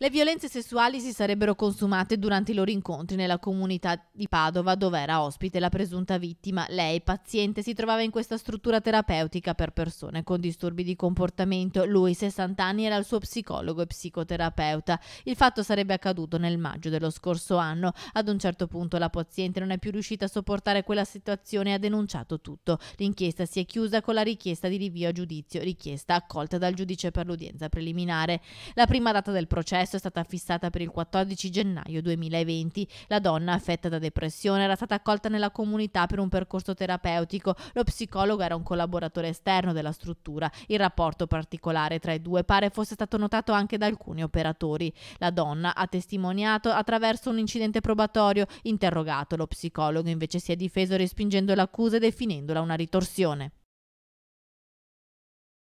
Le violenze sessuali si sarebbero consumate durante i loro incontri nella comunità di Padova dove era ospite la presunta vittima. Lei, paziente, si trovava in questa struttura terapeutica per persone con disturbi di comportamento. Lui, 60 anni, era il suo psicologo e psicoterapeuta. Il fatto sarebbe accaduto nel maggio dello scorso anno. Ad un certo punto la paziente non è più riuscita a sopportare quella situazione e ha denunciato tutto. L'inchiesta si è chiusa con la richiesta di rivio a giudizio, richiesta accolta dal giudice per l'udienza preliminare. La prima data del processo arresto è stata fissata per il 14 gennaio 2020. La donna, affetta da depressione, era stata accolta nella comunità per un percorso terapeutico. Lo psicologo era un collaboratore esterno della struttura. Il rapporto particolare tra i due pare fosse stato notato anche da alcuni operatori. La donna ha testimoniato attraverso un incidente probatorio interrogato. Lo psicologo invece si è difeso respingendo l'accusa e definendola una ritorsione.